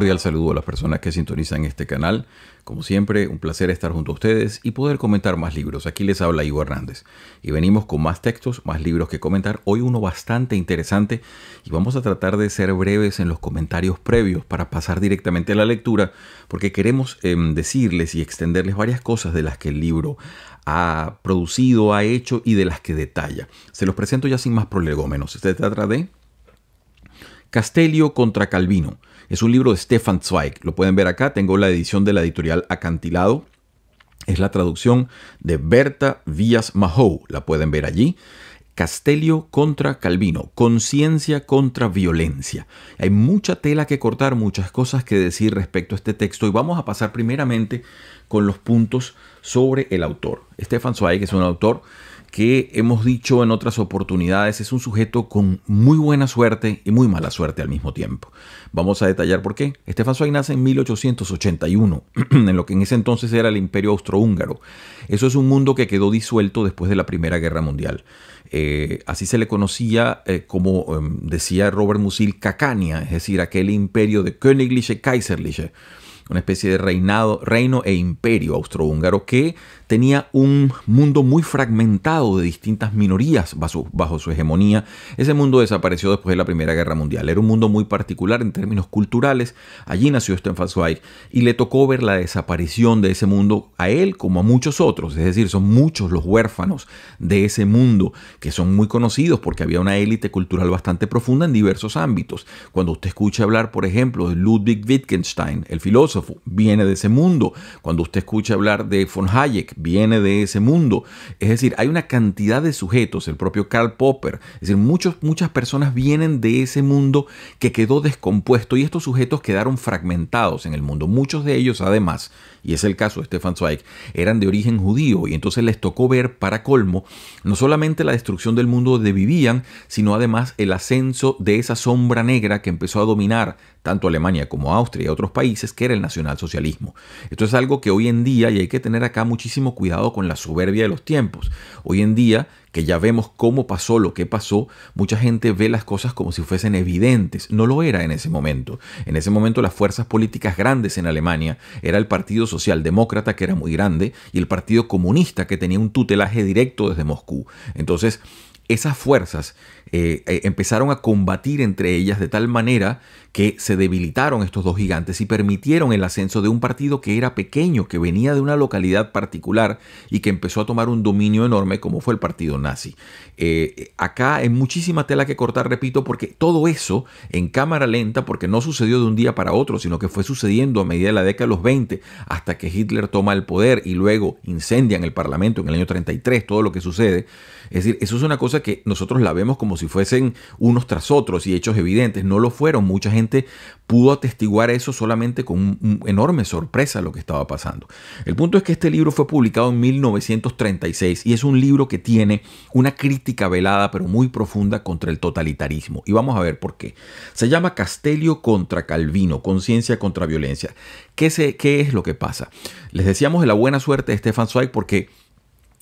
cordial saludo a las personas que sintonizan este canal. Como siempre, un placer estar junto a ustedes y poder comentar más libros. Aquí les habla Ivo Hernández. Y venimos con más textos, más libros que comentar. Hoy uno bastante interesante y vamos a tratar de ser breves en los comentarios previos para pasar directamente a la lectura porque queremos em, decirles y extenderles varias cosas de las que el libro ha producido, ha hecho y de las que detalla. Se los presento ya sin más prolegómenos. Se trata de Castelio contra Calvino es un libro de Stefan Zweig, lo pueden ver acá, tengo la edición de la editorial Acantilado. Es la traducción de Berta Villas Mahou, la pueden ver allí. Castelio contra Calvino, conciencia contra violencia. Hay mucha tela que cortar, muchas cosas que decir respecto a este texto y vamos a pasar primeramente con los puntos sobre el autor. Stefan Zweig es un autor que hemos dicho en otras oportunidades, es un sujeto con muy buena suerte y muy mala suerte al mismo tiempo. Vamos a detallar por qué. Estefan Zweig nace en 1881, en lo que en ese entonces era el Imperio Austrohúngaro. Eso es un mundo que quedó disuelto después de la Primera Guerra Mundial. Eh, así se le conocía, eh, como em, decía Robert Musil, Cacania, es decir, aquel imperio de Königliche Kaiserliche una especie de reinado, reino e imperio austrohúngaro que tenía un mundo muy fragmentado de distintas minorías bajo, bajo, su hegemonía. Ese mundo desapareció después de la Primera Guerra Mundial. Era un mundo muy particular en términos culturales. Allí nació Stefan Zweig y le tocó ver la desaparición de ese mundo a él como a muchos otros. Es decir, son muchos los huérfanos de ese mundo que son muy conocidos porque había una élite cultural bastante profunda en diversos ámbitos. Cuando usted escucha hablar, por ejemplo, de Ludwig Wittgenstein, el filósofo, viene de ese mundo. Cuando usted escucha hablar de von Hayek, viene de ese mundo. Es decir, hay una cantidad de sujetos, el propio Karl Popper, es decir, muchos, muchas personas vienen de ese mundo que quedó descompuesto y estos sujetos quedaron fragmentados en el mundo. Muchos de ellos además, y es el caso de Stefan Zweig, eran de origen judío y entonces les tocó ver para colmo no solamente la destrucción del mundo donde vivían, sino además el ascenso de esa sombra negra que empezó a dominar tanto Alemania como Austria y otros países, que era el nacionalsocialismo. Esto es algo que hoy en día, y hay que tener acá muchísimo cuidado con la soberbia de los tiempos. Hoy en día, que ya vemos cómo pasó lo que pasó, mucha gente ve las cosas como si fuesen evidentes. No lo era en ese momento. En ese momento las fuerzas políticas grandes en Alemania era el Partido Socialdemócrata, que era muy grande, y el Partido Comunista, que tenía un tutelaje directo desde Moscú. Entonces, esas fuerzas eh, eh, empezaron a combatir entre ellas de tal manera que se debilitaron estos dos gigantes y permitieron el ascenso de un partido que era pequeño, que venía de una localidad particular y que empezó a tomar un dominio enorme como fue el partido nazi. Eh, acá hay muchísima tela que cortar, repito, porque todo eso en cámara lenta, porque no sucedió de un día para otro, sino que fue sucediendo a medida de la década de los 20 hasta que Hitler toma el poder y luego incendian el Parlamento en el año 33, todo lo que sucede. Es decir, eso es una cosa que nosotros la vemos como si fuesen unos tras otros y hechos evidentes. No lo fueron. Mucha gente pudo atestiguar eso solamente con enorme sorpresa lo que estaba pasando. El punto es que este libro fue publicado en 1936 y es un libro que tiene una crítica velada pero muy profunda contra el totalitarismo. Y vamos a ver por qué. Se llama Castelio contra Calvino, conciencia contra violencia. ¿Qué, ¿Qué es lo que pasa? Les decíamos de la buena suerte de Stefan Zweig porque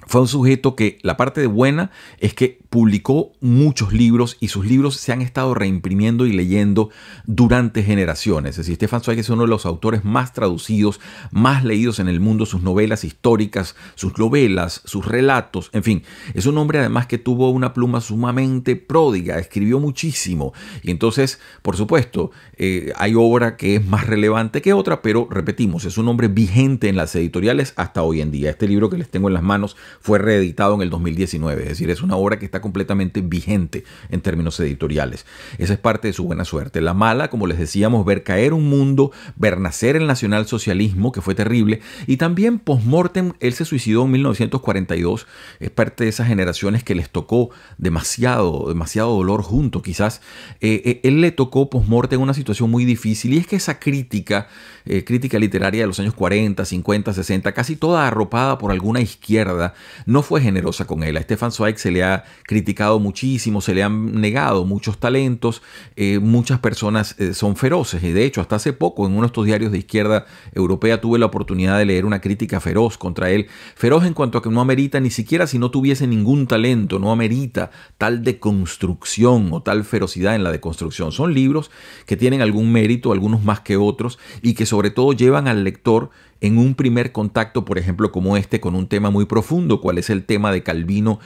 fue un sujeto que la parte de buena es que publicó muchos libros y sus libros se han estado reimprimiendo y leyendo durante generaciones. Es decir, Stefan Zweig es uno de los autores más traducidos, más leídos en el mundo, sus novelas históricas, sus novelas, sus relatos, en fin. Es un hombre además que tuvo una pluma sumamente pródiga, escribió muchísimo. Y entonces, por supuesto, eh, hay obra que es más relevante que otra, pero repetimos, es un hombre vigente en las editoriales hasta hoy en día. Este libro que les tengo en las manos fue reeditado en el 2019. Es decir, es una obra que está completamente vigente en términos editoriales. Esa es parte de su buena suerte. La mala, como les decíamos, ver caer un mundo, ver nacer el nacionalsocialismo, que fue terrible, y también postmortem, él se suicidó en 1942. Es parte de esas generaciones que les tocó demasiado, demasiado dolor junto, quizás. Eh, eh, él le tocó postmortem una situación muy difícil, y es que esa crítica, eh, crítica literaria de los años 40, 50, 60, casi toda arropada por alguna izquierda, no fue generosa con él. A Stefan Zweig se le ha criticado muchísimo, se le han negado muchos talentos, eh, muchas personas eh, son feroces. Y de hecho, hasta hace poco en uno de estos diarios de izquierda europea tuve la oportunidad de leer una crítica feroz contra él. Feroz en cuanto a que no amerita ni siquiera si no tuviese ningún talento, no amerita tal deconstrucción o tal ferocidad en la deconstrucción. Son libros que tienen algún mérito, algunos más que otros, y que sobre todo llevan al lector en un primer contacto, por ejemplo, como este, con un tema muy profundo, cuál es el tema de Calvino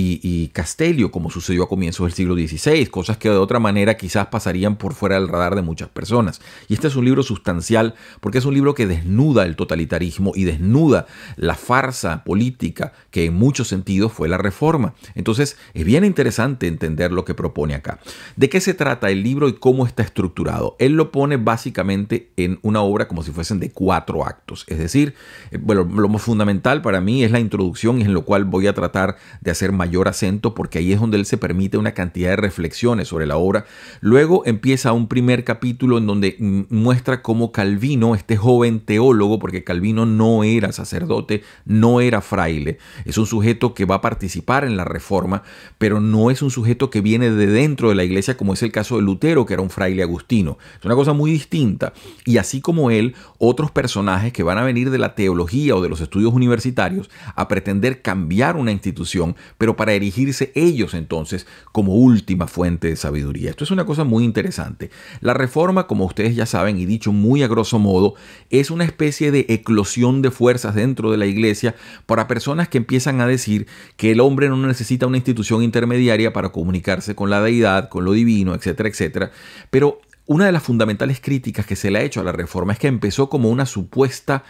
y, Castelio, como sucedió a comienzos del siglo XVI, cosas que de otra manera quizás pasarían por fuera del radar de muchas personas. Y este es un libro sustancial porque es un libro que desnuda el totalitarismo y desnuda la farsa política que en muchos sentidos fue la reforma. Entonces es bien interesante entender lo que propone acá. ¿De qué se trata el libro y cómo está estructurado? Él lo pone básicamente en una obra como si fuesen de cuatro actos. Es decir, eh, bueno, lo fundamental para mí es la introducción en lo cual voy a tratar de hacer mayor mayor acento porque ahí es donde él se permite una cantidad de reflexiones sobre la obra. Luego empieza un primer capítulo en donde muestra cómo Calvino, este joven teólogo, porque Calvino no era sacerdote, no era fraile, es un sujeto que va a participar en la reforma, pero no es un sujeto que viene de dentro de la iglesia como es el caso de Lutero, que era un fraile agustino. Es una cosa muy distinta. Y así como él, otros personajes que van a venir de la teología o de los estudios universitarios a pretender cambiar una institución, pero para erigirse ellos entonces como última fuente de sabiduría. Esto es una cosa muy interesante. La reforma, como ustedes ya saben, y dicho muy a grosso modo, es una especie de eclosión de fuerzas dentro de la iglesia para personas que empiezan a decir que el hombre no necesita una institución intermediaria para comunicarse con la deidad, con lo divino, etcétera, etcétera. Pero una de las fundamentales críticas que se le ha hecho a la reforma es que empezó como una supuesta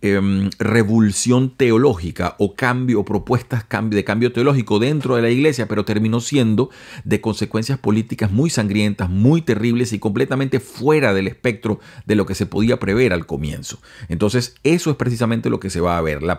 Em, revolución teológica o cambio, o propuestas de cambio teológico dentro de la iglesia, pero terminó siendo de consecuencias políticas muy sangrientas, muy terribles y completamente fuera del espectro de lo que se podía prever al comienzo. Entonces, eso es precisamente lo que se va a ver. La,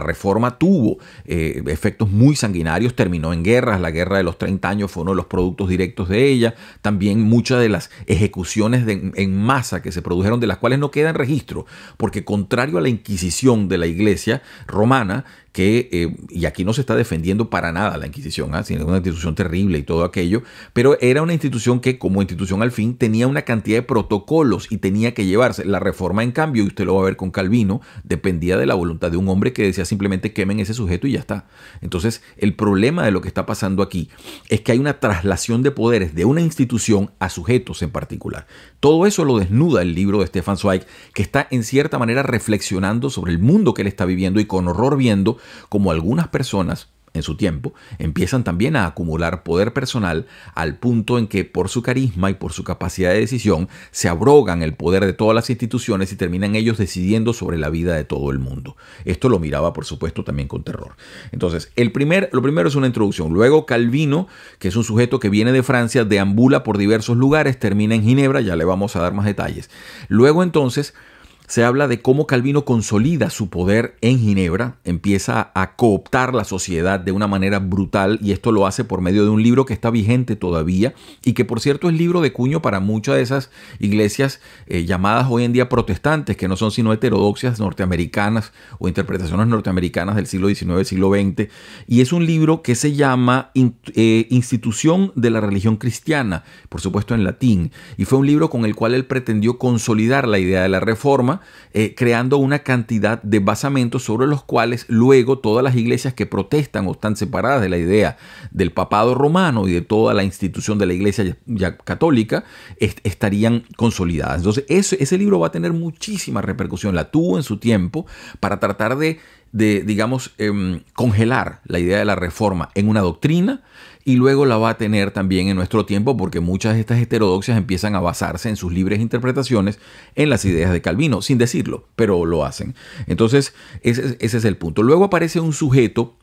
reforma tuvo eh, efectos muy sanguinarios, terminó en guerras, la guerra de los 30 años fue uno de los productos directos de ella, también muchas de las ejecuciones en masa que se produjeron, de las cuales no quedan registro, porque con contrario a la Inquisición de la Iglesia romana, que, eh, y aquí no se está defendiendo para nada la Inquisición, ¿eh? sino una institución terrible y todo aquello, pero era una institución que como institución al fin tenía una cantidad de protocolos y tenía que llevarse. La reforma, en cambio, y usted lo va a ver con Calvino, dependía de la voluntad de un hombre que decía simplemente quemen ese sujeto y ya está. Entonces, el problema de lo que está pasando aquí es que hay una traslación de poderes de una institución a sujetos en particular. Todo eso lo desnuda el libro de Stefan Zweig, que está en cierta manera reflexionando sobre el mundo que él está viviendo y con horror viendo como algunas personas en su tiempo, empiezan también a acumular poder personal al punto en que por su carisma y por su capacidad de decisión se abrogan el poder de todas las instituciones y terminan ellos decidiendo sobre la vida de todo el mundo. Esto lo miraba por supuesto también con terror. Entonces, el lo primero es una introducción. Luego Calvino, que es un sujeto que viene de Francia, deambula por diversos lugares, termina en Ginebra, ya le vamos a dar más detalles. Luego entonces se habla de cómo Calvino consolida su poder en Ginebra, empieza a cooptar la sociedad de una manera brutal y esto lo hace por medio de un libro que está vigente todavía y que por cierto es libro de cuño para muchas de esas iglesias eh, llamadas hoy en día protestantes, que no son sino heterodoxias norteamericanas o interpretaciones norteamericanas del siglo XIX, siglo XX, y es un libro que se llama eh, Institución de la Religión Cristiana, por supuesto en latín, y fue un libro con el cual él pretendió consolidar la idea de la reforma, eh, creando una cantidad de basamentos sobre los cuales luego todas las iglesias que protestan o están separadas de la idea del papado romano y de toda la institución de la iglesia católica estarían consolidadas. Entonces, ese libro va a tener muchísima repercusión, la tuvo en su tiempo, para tratar de digamos, em, congelar la idea de la reforma en una doctrina y luego la va a tener también en nuestro tiempo porque muchas de estas heterodoxias empiezan a basarse en sus libres interpretaciones en las ideas de Calvino, sin decirlo, pero lo hacen. Entonces, ese, es el punto. Luego aparece un sujeto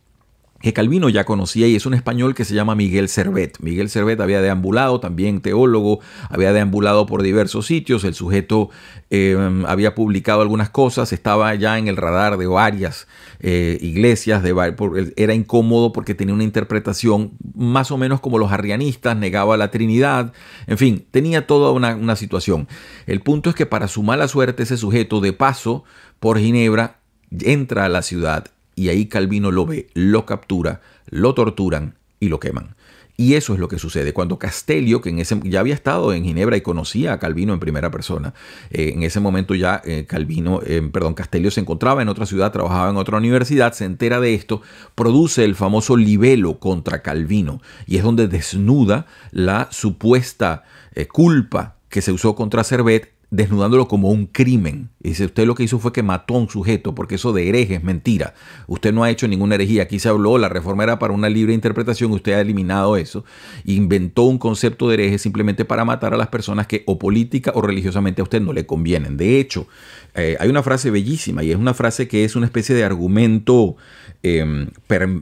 que Calvino ya conocía y es un español que se llama Miguel Cervet. Miguel Cervet había deambulado, también teólogo, había deambulado por diversos sitios, el sujeto em, había publicado algunas cosas, estaba ya en el radar de varias eh, iglesias, de, era incómodo porque tenía una interpretación más o menos como los arrianistas, negaba la Trinidad, en fin, tenía toda una situación. El punto es que para su mala suerte ese sujeto de paso por Ginebra entra a la ciudad y ahí Calvino lo ve, lo captura, lo torturan y lo queman. Y eso es lo que sucede. Cuando Castelio, que en ese, ya había estado en Ginebra y conocía a Calvino en primera persona, eh, en ese momento ya eh, Calvino, eh, perdón, Castelio se encontraba en otra ciudad, trabajaba en otra universidad, se entera de esto, produce el famoso libelo contra Calvino y es donde desnuda la supuesta culpa que se usó contra Servet desnudándolo como un crimen. Y dice, usted lo que hizo fue que mató a un sujeto, porque eso de hereje es mentira. Usted no ha hecho ninguna herejía. Aquí se habló, la reforma era para una libre interpretación, usted ha eliminado eso. Inventó un concepto de hereje simplemente para matar a las personas que o política o religiosamente a usted no le convienen. De hecho, eh, hay una frase bellísima y es una frase que es una especie de argumento em,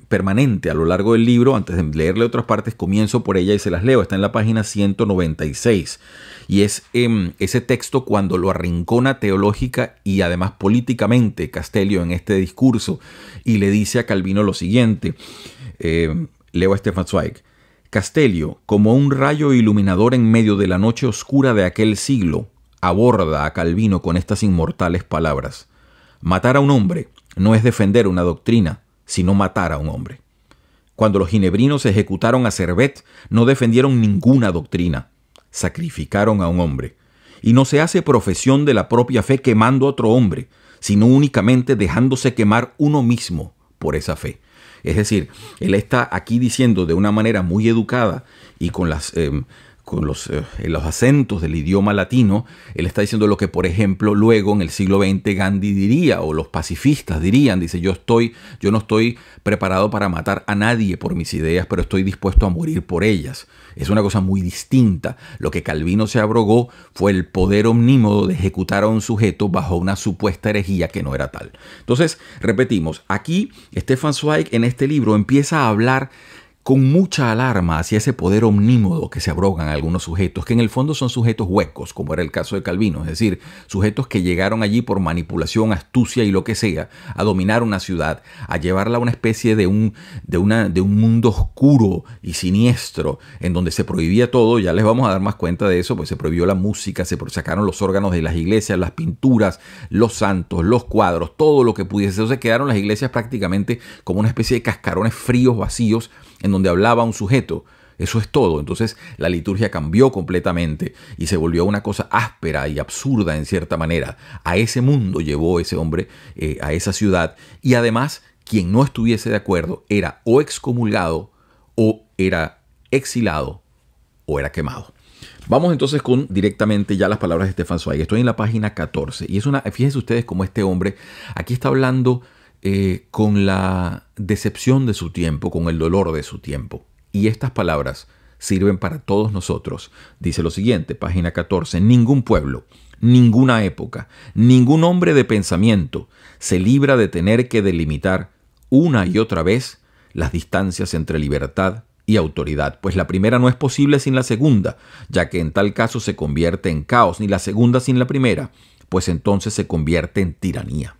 permanente a lo largo del libro. Antes de leerle otras partes, comienzo por ella y se las leo. Está en la página 196. Y es em, ese texto cuando lo arrincona teológica y además políticamente Castelio en este discurso y le dice a Calvino lo siguiente, eh, leo a Stefan Zweig, Castelio, como un rayo iluminador en medio de la noche oscura de aquel siglo, aborda a Calvino con estas inmortales palabras, matar a un hombre no es defender una doctrina, sino matar a un hombre. Cuando los ginebrinos ejecutaron a Servet, no defendieron ninguna doctrina, sacrificaron a un hombre y no se hace profesión de la propia fe quemando a otro hombre, sino únicamente dejándose quemar uno mismo por esa fe. Es decir, él está aquí diciendo de una manera muy educada y con las em, los, eh, los acentos del idioma latino, él está diciendo lo que, por ejemplo, luego en el siglo XX Gandhi diría o los pacifistas dirían, dice, yo estoy, yo no estoy preparado para matar a nadie por mis ideas, pero estoy dispuesto a morir por ellas. Es una cosa muy distinta. Lo que Calvino se abrogó fue el poder omnímodo de ejecutar a un sujeto bajo una supuesta herejía que no era tal. Entonces, repetimos, aquí Stefan Zweig en este libro empieza a hablar con mucha alarma hacia ese poder omnímodo que se abrogan algunos sujetos, que en el fondo son sujetos huecos, como era el caso de Calvino, es decir, sujetos que llegaron allí por manipulación, astucia y lo que sea, a dominar una ciudad, a llevarla a una especie de un, de una, de un mundo oscuro y siniestro, en donde se prohibía todo, ya les vamos a dar más cuenta de eso, pues se prohibió la música, se sacaron los órganos de las iglesias, las pinturas, los santos, los cuadros, todo lo que pudiese, entonces quedaron las iglesias prácticamente como una especie de cascarones fríos, vacíos, en donde hablaba un sujeto. Eso es todo. Entonces la liturgia cambió completamente y se volvió una cosa áspera y absurda en cierta manera. A ese mundo llevó ese hombre, eh, a esa ciudad. Y además, quien no estuviese de acuerdo era o excomulgado o era exilado o era quemado. Vamos entonces con directamente ya las palabras de Estefan Zweig. Estoy en la página 14 y es una, fíjense ustedes cómo este hombre aquí está hablando eh, con la decepción de su tiempo, con el dolor de su tiempo. Y estas palabras sirven para todos nosotros. Dice lo siguiente, página 14, ningún pueblo, ninguna época, ningún hombre de pensamiento se libra de tener que delimitar una y otra vez las distancias entre libertad y autoridad, pues la primera no es posible sin la segunda, ya que en tal caso se convierte en caos, ni la segunda sin la primera, pues entonces se convierte en tiranía.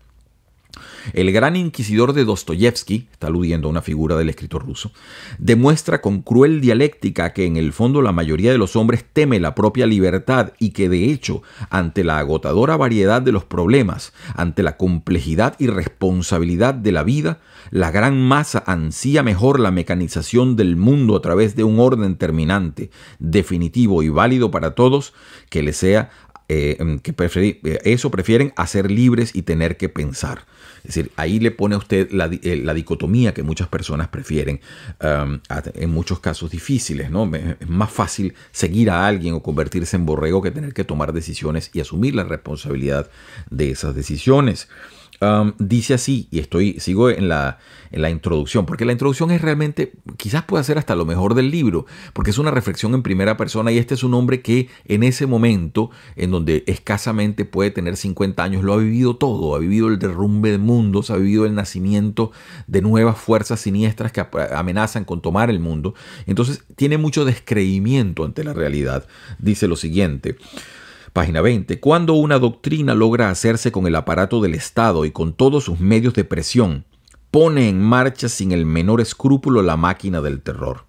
El gran inquisidor de Dostoyevsky, está aludiendo a una figura del escritor ruso, demuestra con cruel dialéctica que en el fondo la mayoría de los hombres teme la propia libertad y que de hecho, ante la agotadora variedad de los problemas, ante la complejidad y responsabilidad de la vida, la gran masa ansía mejor la mecanización del mundo a través de un orden terminante, definitivo y válido para todos, que le sea eh, que eh, eso prefieren hacer libres y tener que pensar. Es decir, ahí le pone a usted la, eh, dicotomía que muchas personas prefieren, um, en muchos casos difíciles, ¿no? Es más fácil seguir a alguien o convertirse en borrego que tener que tomar decisiones y asumir la responsabilidad de esas decisiones dice así, y estoy, sigo en la, en la, introducción, porque la introducción es realmente, quizás pueda ser hasta lo mejor del libro, porque es una reflexión en primera persona y este es un hombre que en ese momento, en donde escasamente puede tener 50 años, lo ha vivido todo, ha vivido el derrumbe de mundos, ha vivido el nacimiento de nuevas fuerzas siniestras que amenazan con tomar el mundo. Entonces tiene mucho descreimiento ante la realidad. Dice lo siguiente. Página 20. Cuando una doctrina logra hacerse con el aparato del Estado y con todos sus medios de presión, pone en marcha sin el menor escrúpulo la máquina del terror.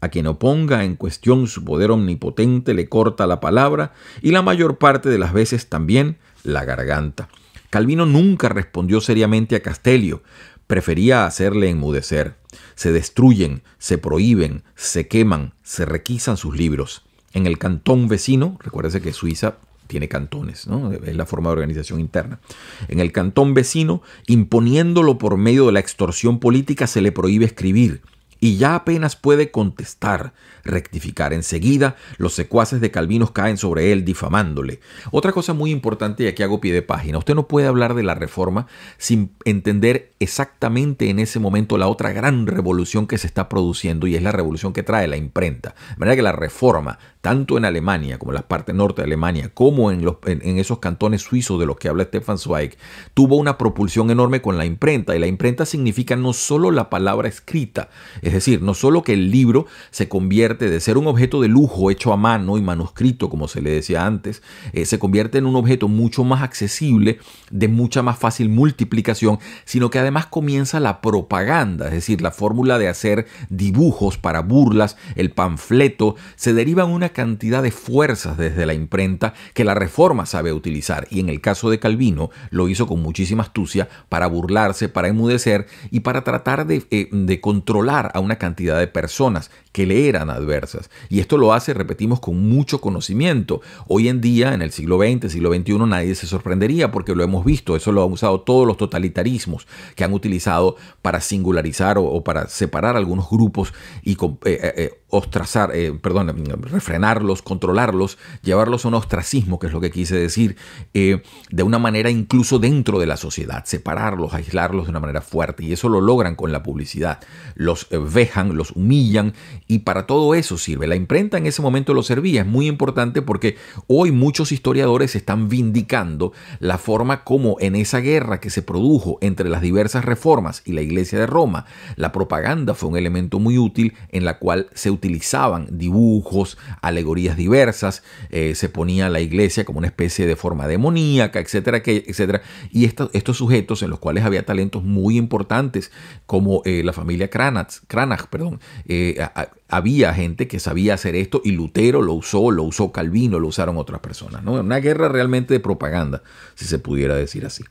A quien oponga en cuestión su poder omnipotente le corta la palabra y la mayor parte de las veces también la garganta. Calvino nunca respondió seriamente a Castelio, prefería hacerle enmudecer. Se destruyen, se prohíben, se queman, se requisan sus libros en el cantón vecino, recuérdese que Suiza tiene cantones, ¿no? es la forma de organización interna. En el cantón vecino, imponiéndolo por medio de la extorsión política, se le prohíbe escribir, y ya apenas puede contestar, rectificar. Enseguida los secuaces de Calvinos caen sobre él difamándole. Otra cosa muy importante y aquí hago pie de página, usted no puede hablar de la reforma sin entender exactamente en ese momento la otra gran revolución que se está produciendo y es la revolución que trae la imprenta. De manera que la reforma, tanto en Alemania como en las partes norte de Alemania, como en, los, en, esos cantones suizos de los que habla Stefan Zweig, tuvo una propulsión enorme con la imprenta y la imprenta significa no solo la palabra escrita, es decir, no solo que el libro se convierte de ser un objeto de lujo hecho a mano y manuscrito, como se le decía antes, eh, se convierte en un objeto mucho más accesible, de mucha más fácil multiplicación, sino que además comienza la propaganda, es decir, la fórmula de hacer dibujos para burlas, el panfleto, se derivan una cantidad de fuerzas desde la imprenta que la reforma sabe utilizar y en el caso de Calvino lo hizo con muchísima astucia para burlarse, para enmudecer y para tratar de eh, controlar a una cantidad de personas que le eran adversas. Y esto lo hace, repetimos, con mucho conocimiento. Hoy en día, en el siglo XX, siglo XXI, nadie se sorprendería porque lo hemos visto, eso lo han usado todos los totalitarismos que han utilizado para singularizar o, para separar algunos grupos y eh, eh, eh, perdón, refrenarlos, controlarlos, llevarlos a un ostracismo, que es lo que quise decir, de una manera incluso dentro de la sociedad, separarlos, aislarlos de una manera fuerte. Y eso lo logran con la publicidad. Los vejan, los humillan y para todo eso sirve. La imprenta en ese momento lo servía. Es muy importante porque hoy muchos historiadores están vindicando la forma como en esa guerra que se produjo entre las diversas reformas y la Iglesia de Roma, la propaganda fue un elemento muy útil en la cual se utilizaban dibujos, alegorías diversas, eh, se ponía la iglesia como una especie de forma demoníaca, etcétera, etcétera. Y estos sujetos en los cuales había talentos muy importantes, como eh, la familia Cranach, Cranach perdón, eh, había gente que sabía hacer esto y Lutero lo usó, lo usó Calvino, lo usaron otras personas. ¿no? Una guerra realmente de propaganda, si se pudiera decir así.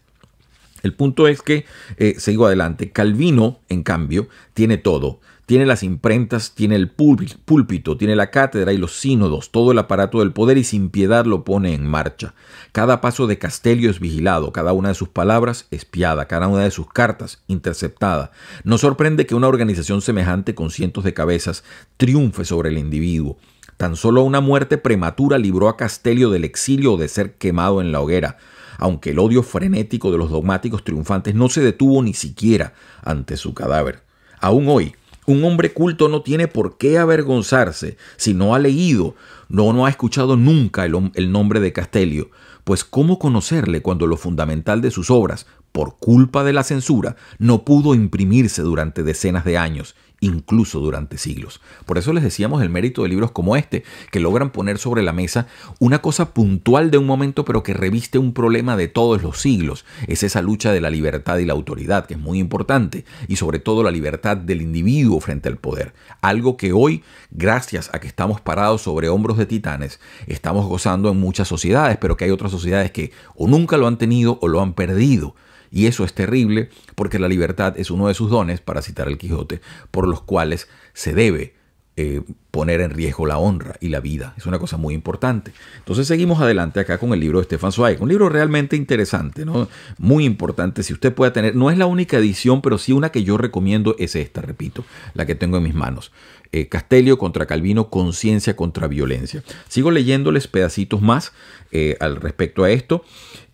El punto es que, eh, sigo adelante, Calvino, en cambio, tiene todo tiene las imprentas, tiene el púlpito, tiene la cátedra y los sínodos, todo el aparato del poder y sin piedad lo pone en marcha. Cada paso de Castelio es vigilado, cada una de sus palabras espiada, cada una de sus cartas interceptada. No sorprende que una organización semejante con cientos de cabezas triunfe sobre el individuo. Tan solo una muerte prematura libró a Castelio del exilio o de ser quemado en la hoguera aunque el odio frenético de los dogmáticos triunfantes no se detuvo ni siquiera ante su cadáver. Aún hoy, un hombre culto no tiene por qué avergonzarse si no ha leído, no, no ha escuchado nunca el, el nombre de Castelio, pues cómo conocerle cuando lo fundamental de sus obras, por culpa de la censura, no pudo imprimirse durante decenas de años incluso durante siglos. Por eso les decíamos el mérito de libros como este, que logran poner sobre la mesa una cosa puntual de un momento, pero que reviste un problema de todos los siglos. Es esa lucha de la libertad y la autoridad, que es muy importante, y sobre todo la libertad del individuo frente al poder. Algo que hoy, gracias a que estamos parados sobre hombros de titanes, estamos gozando en muchas sociedades, pero que hay otras sociedades que o nunca lo han tenido o lo han perdido. Y eso es terrible porque la libertad es uno de sus dones, para citar el Quijote, por los cuales se debe eh, poner en riesgo la honra y la vida. Es una cosa muy importante. Entonces seguimos adelante acá con el libro de Stefan Zweig. Un libro realmente interesante, ¿no? muy importante. Si usted puede tener, no es la única edición, pero sí una que yo recomiendo es esta, repito, la que tengo en mis manos. Eh, Castelio contra Calvino, conciencia contra violencia. Sigo leyéndoles pedacitos más eh, al respecto a esto.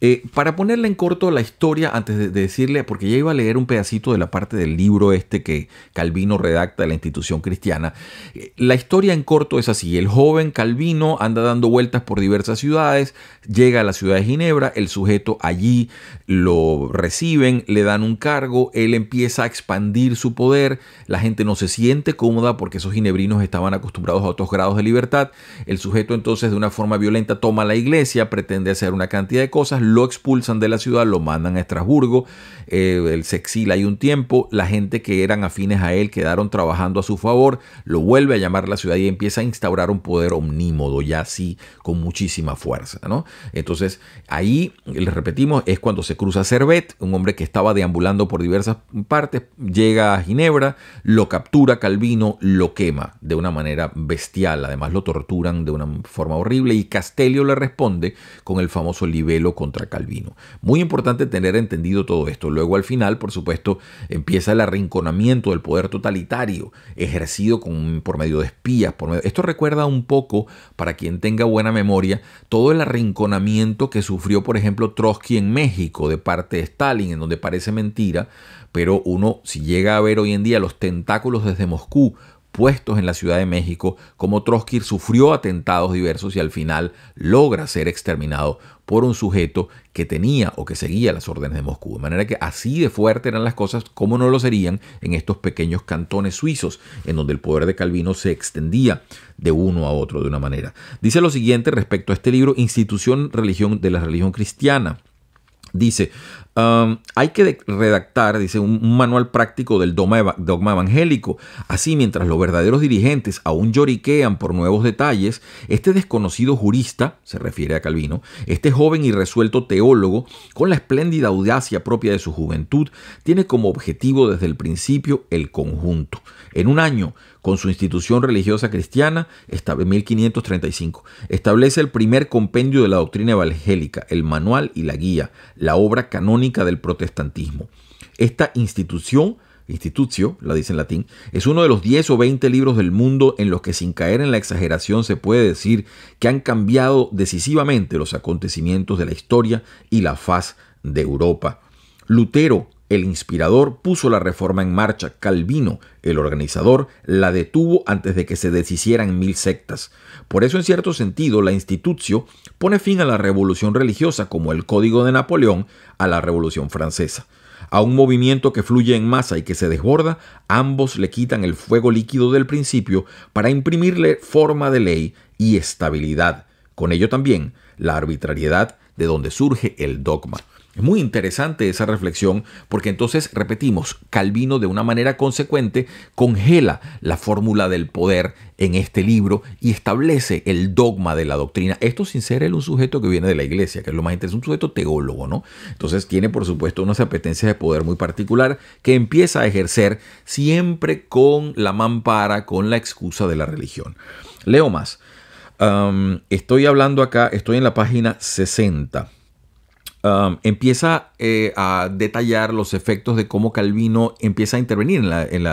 Eh, para ponerle en corto la historia, antes de, decirle, porque ya iba a leer un pedacito de la parte del libro este que Calvino redacta de la institución cristiana, la historia en corto es así. El joven Calvino anda dando vueltas por diversas ciudades, llega a la ciudad de Ginebra, el sujeto allí lo reciben, le dan un cargo, él empieza a expandir su poder, la gente no se siente cómoda porque eso ginebrinos estaban acostumbrados a otros grados de libertad. El sujeto entonces de una forma violenta toma la iglesia, pretende hacer una cantidad de cosas, lo expulsan de la ciudad, lo mandan a Estrasburgo, eh, el sexil, se un tiempo, la gente que eran afines a él quedaron trabajando a su favor, lo vuelve a llamar la ciudad y empieza a instaurar un poder omnímodo, ya así con muchísima fuerza. ¿no? Entonces ahí, les repetimos, es cuando se cruza Cervet un hombre que estaba deambulando por diversas partes, llega a Ginebra, lo captura Calvino, lo quema de una manera bestial, además lo torturan de una forma horrible y Castelio le responde con el famoso libelo contra Calvino. Muy importante tener entendido todo esto. Luego al final, por supuesto, empieza el arrinconamiento del poder totalitario ejercido por medio de espías. Esto recuerda un poco, para quien tenga buena memoria, todo el arrinconamiento que sufrió, por ejemplo, Trotsky en México de parte de Stalin, en donde parece mentira, pero uno, si llega a ver hoy en día los tentáculos desde Moscú, puestos en la Ciudad de México, como Trotsky sufrió atentados diversos y al final logra ser exterminado por un sujeto que tenía o que seguía las órdenes de Moscú. De manera que así de fuerte eran las cosas como no lo serían en estos pequeños cantones suizos, en donde el poder de Calvino se extendía de uno a otro de una manera. Dice lo siguiente respecto a este libro, Institución religión, de la religión cristiana. Dice, Um, hay que redactar, dice, un, manual práctico del dogma, evangélico. Así, mientras los verdaderos dirigentes aún lloriquean por nuevos detalles, este desconocido jurista, se refiere a Calvino, este joven y resuelto teólogo, con la espléndida audacia propia de su juventud, tiene como objetivo desde el principio el conjunto. En un año, con su institución religiosa cristiana, 1535, establece el primer compendio de la doctrina evangélica, el manual y la guía, la obra canónica del protestantismo. Esta institución Institutio, la dicen latín, es uno de los 10 o 20 libros del mundo en los que sin caer en la exageración se puede decir que han cambiado decisivamente los acontecimientos de la historia y la faz de Europa. Lutero el inspirador puso la reforma en marcha, Calvino, el organizador, la detuvo antes de que se deshicieran mil sectas. Por eso, en cierto sentido, la institutio pone fin a la revolución religiosa como el código de Napoleón a la revolución francesa. A un movimiento que fluye en masa y que se desborda, ambos le quitan el fuego líquido del principio para imprimirle forma de ley y estabilidad. Con ello también la arbitrariedad de donde surge el dogma. Es muy interesante esa reflexión porque entonces, repetimos, Calvino de una manera consecuente congela la fórmula del poder en este libro y establece el dogma de la doctrina. Esto sin ser el un sujeto que viene de la iglesia, que es lo más interesante, un sujeto teólogo, ¿no? Entonces tiene por supuesto unas apetencias de poder muy particular que empieza a ejercer siempre con la mampara, con la excusa de la religión. Leo más. estoy hablando acá, estoy en la página 60 Um, empieza eh, a detallar los efectos de cómo Calvino empieza a intervenir en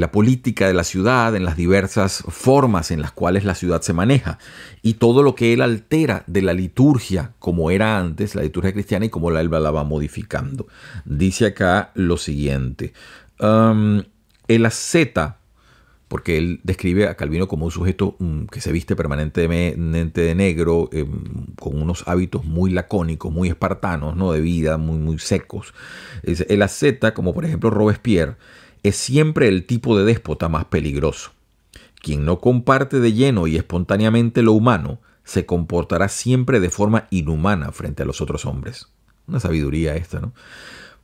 la, política de la ciudad, en las diversas formas en las cuales la ciudad se maneja y todo lo que él altera de la liturgia como era antes, la liturgia cristiana y cómo la, la va modificando. Dice acá lo siguiente, um, el asceta porque él describe a Calvino como un sujeto mm, que se viste permanentemente de negro, em, con unos hábitos muy lacónicos, muy espartanos, ¿no? de vida, muy, muy secos. El asceta, como por ejemplo Robespierre, es siempre el tipo de déspota más peligroso. Quien no comparte de lleno y espontáneamente lo humano, se comportará siempre de forma inhumana frente a los otros hombres. Una sabiduría esta, ¿no?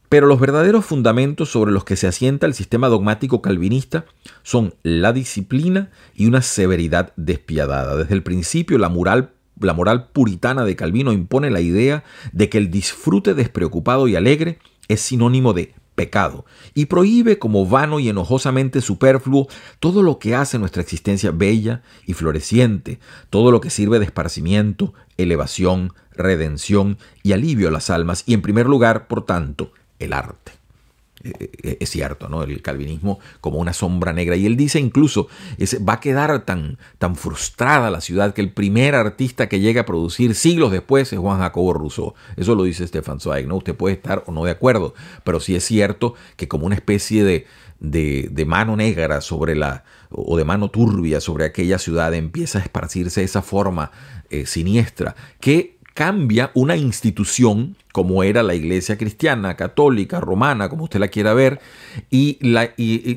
Pero los verdaderos fundamentos sobre los que se asienta el sistema dogmático calvinista son la disciplina y una severidad despiadada. Desde el principio la moral, la moral puritana de Calvino impone la idea de que el disfrute despreocupado y alegre es sinónimo de pecado y prohíbe como vano y enojosamente superfluo todo lo que hace nuestra existencia bella y floreciente, todo lo que sirve de esparcimiento, elevación, redención y alivio a las almas y en primer lugar, por tanto, el arte. Eh, eh, es cierto, ¿no? El calvinismo como una sombra negra. Y él dice incluso, va a quedar tan, tan frustrada la ciudad que el primer artista que llega a producir siglos después es Juan Jacobo Rousseau. Eso lo dice Stefan Zweig, ¿no? Usted puede estar o no de acuerdo, pero sí es cierto que como una especie de, mano negra sobre la o de mano turbia sobre aquella ciudad empieza a esparcirse esa forma eh, siniestra que cambia una institución como era la iglesia cristiana, católica, romana, como usted la quiera ver, y,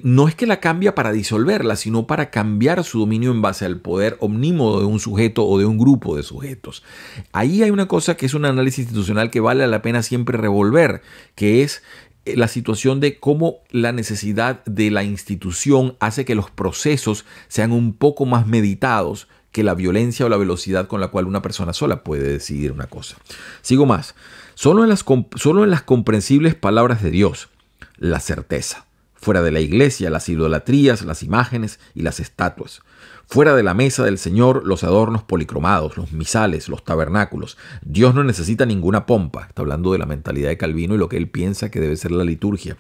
no es que la cambia para disolverla, sino para cambiar su dominio en base al poder omnímodo de un sujeto o de un grupo de sujetos. Ahí hay una cosa que es un análisis institucional que vale la pena siempre revolver, que es eh, la situación de cómo la necesidad de la institución hace que los procesos sean un poco más meditados que la violencia o la velocidad con la cual una persona sola puede decidir una cosa. Sigo más. Solo en, las, solo en las comprensibles palabras de Dios, la certeza. Fuera de la iglesia, las idolatrías, las imágenes y las estatuas. Fuera de la mesa del Señor, los adornos policromados, los misales, los tabernáculos. Dios no necesita ninguna pompa. Está hablando de la mentalidad de Calvino y lo que él piensa que debe ser la liturgia.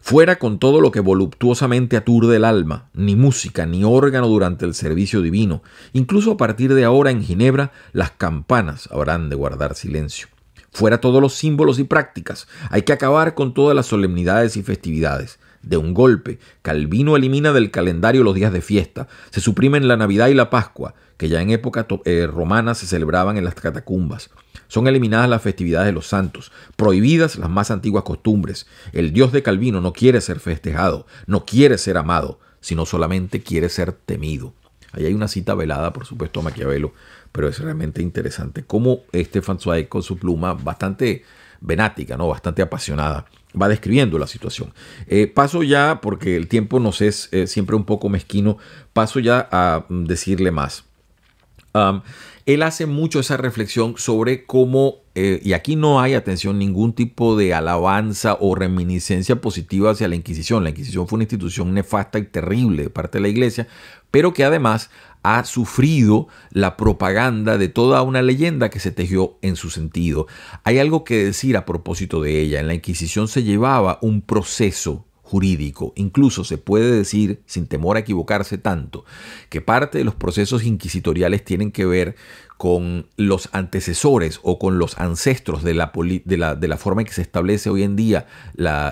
Fuera con todo lo que voluptuosamente aturde el alma, ni música, ni órgano durante el servicio divino. Incluso a partir de ahora en Ginebra, las campanas habrán de guardar silencio. Fuera todos los símbolos y prácticas, hay que acabar con todas las solemnidades y festividades. De un golpe, Calvino elimina del calendario los días de fiesta, se suprimen la Navidad y la Pascua, que ya en época eh, romana se celebraban en las catacumbas. Son eliminadas las festividades de los santos, prohibidas las más antiguas costumbres. El Dios de Calvino no quiere ser festejado, no quiere ser amado, sino solamente quiere ser temido. Ahí hay una cita velada, por supuesto, Maquiavelo, pero es realmente interesante cómo este Zweig con su pluma bastante venática, ¿no? bastante apasionada, va describiendo la situación. Eh, paso ya, porque el tiempo nos es eh, siempre un poco mezquino, paso ya a mm, decirle más. él hace mucho esa reflexión sobre cómo, eh, y aquí no hay atención, ningún tipo de alabanza o reminiscencia positiva hacia la Inquisición. La Inquisición fue una institución nefasta y terrible de parte de la Iglesia, pero que además ha sufrido la propaganda de toda una leyenda que se tejió en su sentido. Hay algo que decir a propósito de ella. En la Inquisición se llevaba un proceso jurídico. Incluso se puede decir, sin temor a equivocarse tanto, que parte de los procesos inquisitoriales tienen que ver con los antecesores o con los ancestros de la, de la, forma en que se establece hoy en día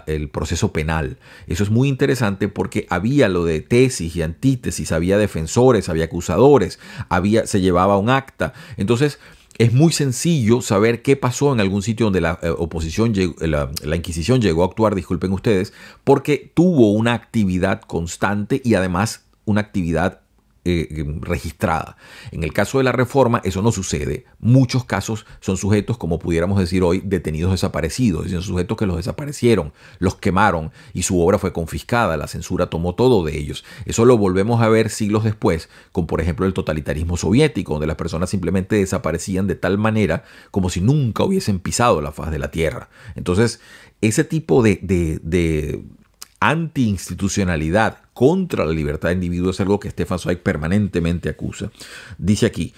el proceso penal. Eso es muy interesante porque había lo de tesis y antítesis, había defensores, había acusadores, había, se llevaba un acta. Entonces, es muy sencillo saber qué pasó en algún sitio donde la eh, oposición, eh, la, la, Inquisición llegó a actuar, disculpen ustedes, porque tuvo una actividad constante y además una actividad eh, em, registrada. En el caso de la reforma, eso no sucede. Muchos casos son sujetos, como pudiéramos decir hoy, detenidos desaparecidos, son sujetos que los desaparecieron, los quemaron y su obra fue confiscada, la censura tomó todo de ellos. Eso lo volvemos a ver siglos después, con por ejemplo el totalitarismo soviético, donde las personas simplemente desaparecían de tal manera como si nunca hubiesen pisado la faz de la Tierra. Entonces, ese tipo de anti-institucionalidad contra la libertad de individuo es algo que Stefan Zweig permanentemente acusa. Dice aquí,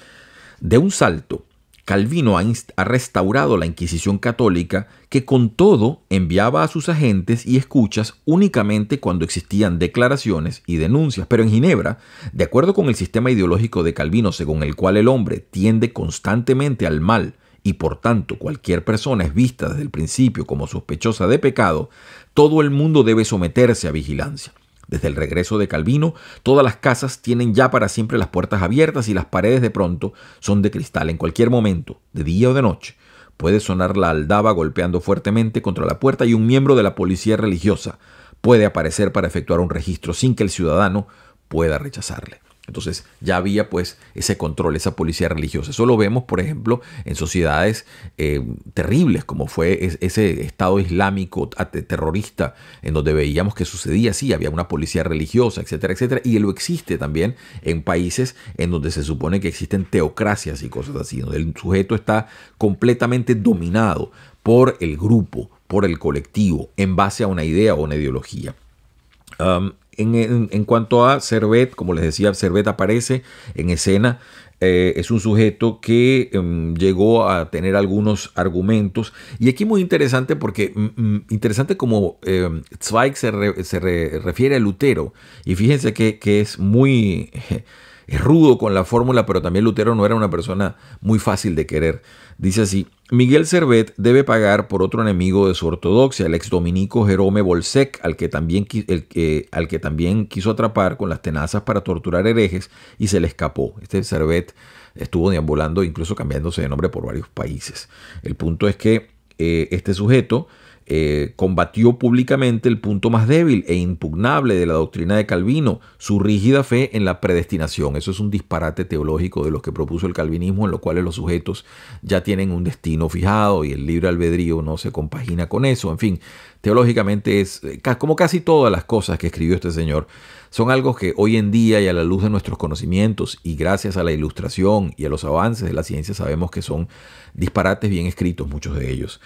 de un salto, Calvino ha, restaurado la Inquisición católica que con todo enviaba a sus agentes y escuchas únicamente cuando existían declaraciones y denuncias. Pero en Ginebra, de acuerdo con el sistema ideológico de Calvino según el cual el hombre tiende constantemente al mal, y por tanto cualquier persona es vista desde el principio como sospechosa de pecado, todo el mundo debe someterse a vigilancia. Desde el regreso de Calvino, todas las casas tienen ya para siempre las puertas abiertas y las paredes de pronto son de cristal en cualquier momento, de día o de noche. Puede sonar la aldaba golpeando fuertemente contra la puerta y un miembro de la policía religiosa puede aparecer para efectuar un registro sin que el ciudadano pueda rechazarle. Entonces ya había pues ese control, esa policía religiosa. Eso lo vemos, por ejemplo, en sociedades eh, terribles como fue ese Estado islámico terrorista, en donde veíamos que sucedía así, había una policía religiosa, etcétera, etcétera. Y lo existe también en países en donde se supone que existen teocracias y cosas así, donde el sujeto está completamente dominado por el grupo, por el colectivo, en base a una idea o una ideología. En, cuanto a Cervet, como les decía, Servet aparece en escena. Eh, es un sujeto que em, llegó a tener algunos argumentos. Y aquí muy interesante porque mm, mm, interesante como em, Zweig se, refiere a Lutero. Y fíjense que, es muy rudo con la fórmula, pero también Lutero no era una persona muy fácil de querer. Dice así, Miguel Servet debe pagar por otro enemigo de su ortodoxia, el ex dominico Jerome Bolsec, al que, también, el, al que también quiso atrapar con las tenazas para torturar herejes y se le escapó. Este Servet estuvo deambulando, incluso cambiándose de nombre por varios países. El punto es que eh, este sujeto eh, combatió públicamente el punto más débil e impugnable de la doctrina de Calvino, su rígida fe en la predestinación. Eso es un disparate teológico de los que propuso el calvinismo, en los cuales los sujetos ya tienen un destino fijado y el libre albedrío no se compagina con eso. En fin, teológicamente es eh, como casi todas las cosas que escribió este señor son algo que hoy en día y a la luz de nuestros conocimientos y gracias a la ilustración y a los avances de la ciencia sabemos que son disparates bien escritos muchos de ellos.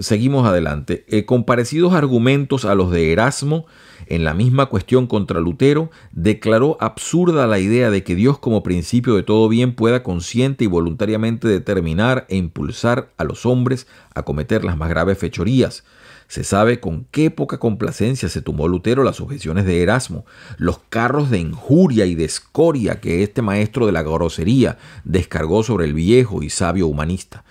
Seguimos adelante. Eh, con parecidos argumentos a los de Erasmo, en la misma cuestión contra Lutero, declaró absurda la idea de que Dios como principio de todo bien pueda consciente y voluntariamente determinar e impulsar a los hombres a cometer las más graves fechorías. Se sabe con qué poca complacencia se tomó Lutero las objeciones de Erasmo, los carros de injuria y de escoria que este maestro de la grosería descargó sobre el viejo y sabio humanista.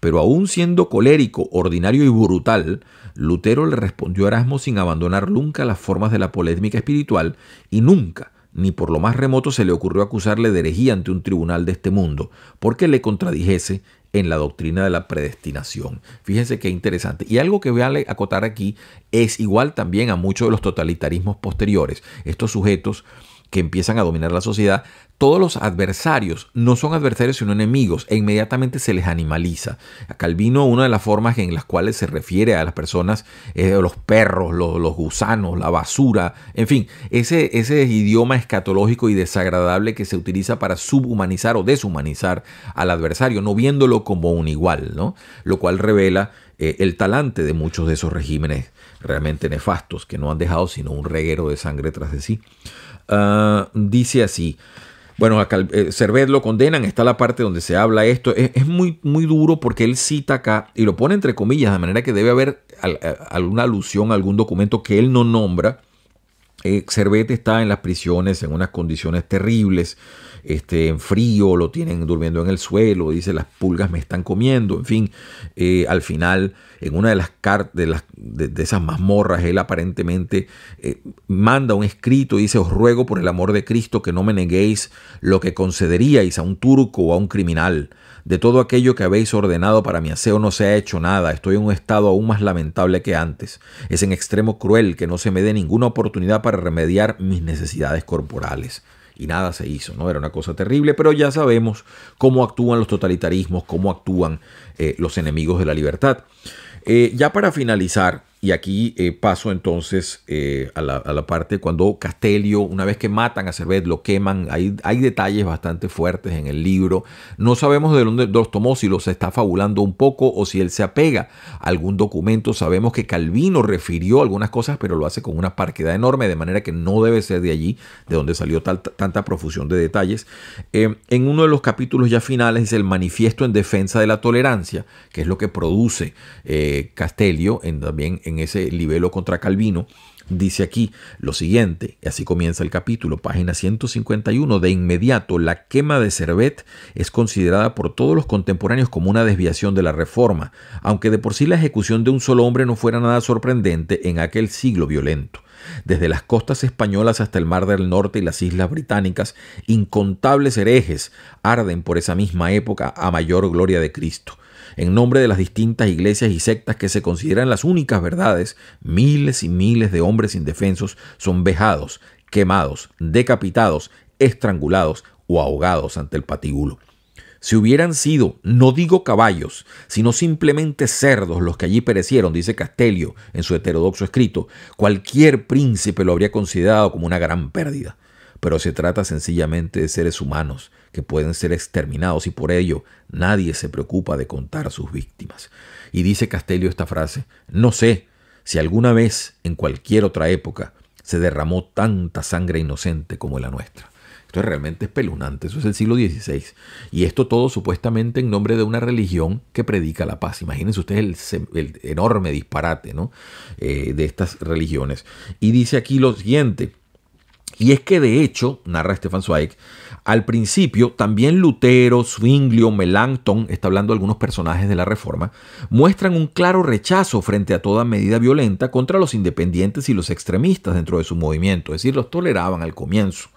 Pero aún siendo colérico, ordinario y brutal, Lutero le respondió a Erasmo sin abandonar nunca las formas de la polémica espiritual y nunca, ni por lo más remoto, se le ocurrió acusarle de herejía ante un tribunal de este mundo, porque le contradijese en la doctrina de la predestinación. Fíjense qué interesante. Y algo que voy a acotar aquí es igual también a muchos de los totalitarismos posteriores. Estos sujetos que empiezan a dominar la sociedad, todos los adversarios no son adversarios sino enemigos e inmediatamente se les animaliza. A Calvino una de las formas en las cuales se refiere a las personas es los perros, los, gusanos, la basura, en fin, ese, ese idioma escatológico y desagradable que se utiliza para subhumanizar o deshumanizar al adversario, no viéndolo como un igual, ¿no? lo cual revela eh, el talante de muchos de esos regímenes realmente nefastos que no han dejado sino un reguero de sangre tras de sí. Ah, dice así. Bueno, acá eh, lo condenan, está la parte donde se habla esto. Es, muy, muy duro porque él cita acá y lo pone entre comillas, de manera que debe haber alguna alusión a algún documento que él no nombra. Eh, está en las prisiones en unas condiciones terribles este, en frío, lo tienen durmiendo en el suelo, dice las pulgas me están comiendo, en fin, eh, al final en una de las cartas de, esas mazmorras, él aparentemente eh, manda un escrito y dice, os ruego por el amor de Cristo que no me neguéis lo que concederíais a un turco o a un criminal. De todo aquello que habéis ordenado para mi aseo no se ha hecho nada, estoy en un estado aún más lamentable que antes. Es en extremo cruel que no se me dé ninguna oportunidad para remediar mis necesidades corporales y nada se hizo, ¿no? Era una cosa terrible, pero ya sabemos cómo actúan los totalitarismos, cómo actúan eh, los enemigos de la libertad. Eh, ya para finalizar, y aquí eh, paso entonces eh, a, la, parte cuando Castelio, una vez que matan a Cervet, lo queman, hay, hay detalles bastante fuertes en el libro. No sabemos de dónde los tomó, si los está fabulando un poco o si él se apega a algún documento. Sabemos que Calvino refirió algunas cosas, pero lo hace con una parquedad enorme, de manera que no debe ser de allí de donde salió tanta profusión de detalles. Eh, en uno de los capítulos ya finales es el manifiesto en defensa de la tolerancia, que es lo que produce Castelio en, también en ese libelo contra Calvino, dice aquí lo siguiente, y así comienza el capítulo, página 151, de inmediato la quema de Cervet es considerada por todos los contemporáneos como una desviación de la reforma, aunque de por sí la ejecución de un solo hombre no fuera nada sorprendente en aquel siglo violento. Desde las costas españolas hasta el Mar del Norte y las Islas Británicas, incontables herejes arden por esa misma época a mayor gloria de Cristo en nombre de las distintas iglesias y sectas que se consideran las únicas verdades, miles y miles de hombres indefensos son vejados, quemados, decapitados, estrangulados o ahogados ante el patíbulo. Si hubieran sido, no digo caballos, sino simplemente cerdos los que allí perecieron, dice Castelio en su heterodoxo escrito, cualquier príncipe lo habría considerado como una gran pérdida. Pero se trata sencillamente de seres humanos, que pueden ser exterminados y por ello nadie se preocupa de contar sus víctimas. Y dice Castelio esta frase, no sé si alguna vez en cualquier otra época se derramó tanta sangre inocente como la nuestra. Esto es realmente espeluznante, eso es el siglo XVI. Y esto todo supuestamente en nombre de una religión que predica la paz. Imagínense ustedes el, enorme disparate ¿no? Eh, de estas religiones. Y dice aquí lo siguiente, y es que de hecho, narra Stefan Zweig, al principio también Lutero, Zwinglio, Melanchthon, está hablando algunos personajes de la Reforma, muestran un claro rechazo frente a toda medida violenta contra los independientes y los extremistas dentro de su movimiento, es decir, los toleraban al comienzo.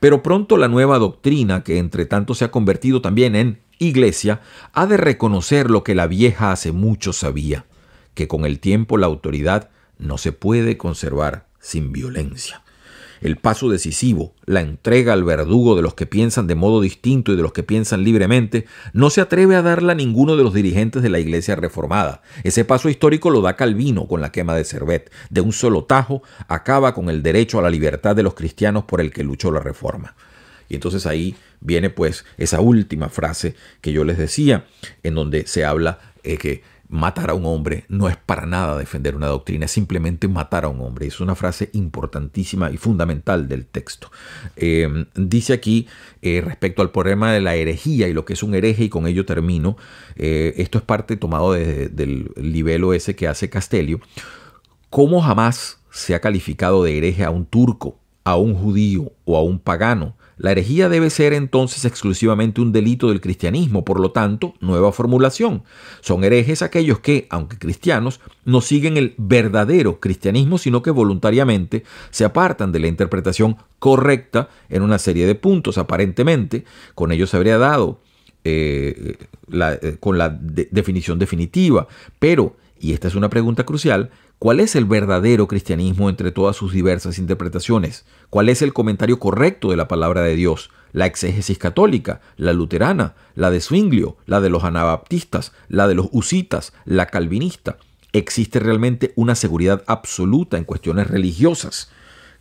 Pero pronto la nueva doctrina, que entre tanto se ha convertido también en iglesia, ha de reconocer lo que la vieja hace mucho sabía, que con el tiempo la autoridad no se puede conservar sin violencia el paso decisivo, la entrega al verdugo de los que piensan de modo distinto y de los que piensan libremente, no se atreve a darla a ninguno de los dirigentes de la Iglesia reformada. Ese paso histórico lo da Calvino con la quema de Cervet. De un solo tajo acaba con el derecho a la libertad de los cristianos por el que luchó la reforma. Y entonces ahí viene pues esa última frase que yo les decía, en donde se habla eh, que matar a un hombre no es para nada defender una doctrina, es simplemente matar a un hombre. Es una frase importantísima y fundamental del texto. Eh, dice aquí eh, respecto al problema de la herejía y lo que es un hereje, y con ello termino, eh, esto es parte tomado desde del libelo ese que hace Castelio, cómo jamás se ha calificado de hereje a un turco, a un judío o a un pagano la herejía debe ser entonces exclusivamente un delito del cristianismo, por lo tanto, nueva formulación. Son herejes aquellos que, aunque cristianos, no siguen el verdadero cristianismo, sino que voluntariamente se apartan de la interpretación correcta en una serie de puntos, aparentemente. Con ello se habría dado eh, eh, con la definición definitiva, pero, y esta es una pregunta crucial, ¿cuál es el verdadero cristianismo entre todas sus diversas interpretaciones? cuál es el comentario correcto de la palabra de Dios, la exégesis católica, la luterana, la de Zwinglio, la de los anabaptistas, la de los usitas, la calvinista. Existe realmente una seguridad absoluta en cuestiones religiosas.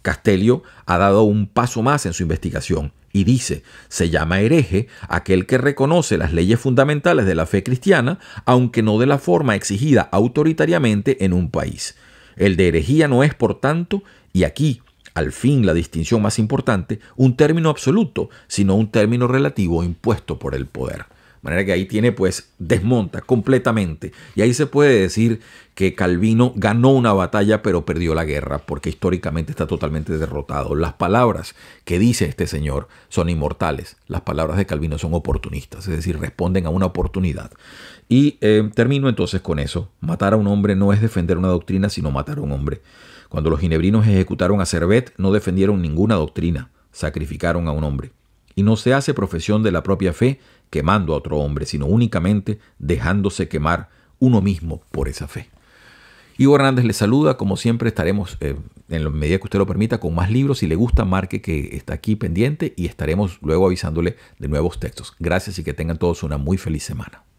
Castelio ha dado un paso más en su investigación y dice, se llama hereje aquel que reconoce las leyes fundamentales de la fe cristiana, aunque no de la forma exigida autoritariamente en un país. El de herejía no es, por tanto, y aquí al fin la distinción más importante, un término absoluto, sino un término relativo impuesto por el poder. De manera que ahí tiene, pues, desmonta completamente. Y ahí se puede decir que Calvino ganó una batalla pero perdió la guerra, porque históricamente está totalmente derrotado. Las palabras que dice este señor son inmortales. Las palabras de Calvino son oportunistas, es decir, responden a una oportunidad. Y eh, termino entonces con eso. Matar a un hombre no es defender una doctrina, sino matar a un hombre. Cuando los ginebrinos ejecutaron a Cervet, no defendieron ninguna doctrina, sacrificaron a un hombre. Y no se hace profesión de la propia fe quemando a otro hombre, sino únicamente dejándose quemar uno mismo por esa fe. Ivo Hernández le saluda, como siempre estaremos, eh, en la medida que usted lo permita, con más libros. Si le gusta, marque que está aquí pendiente y estaremos luego avisándole de nuevos textos. Gracias y que tengan todos una muy feliz semana.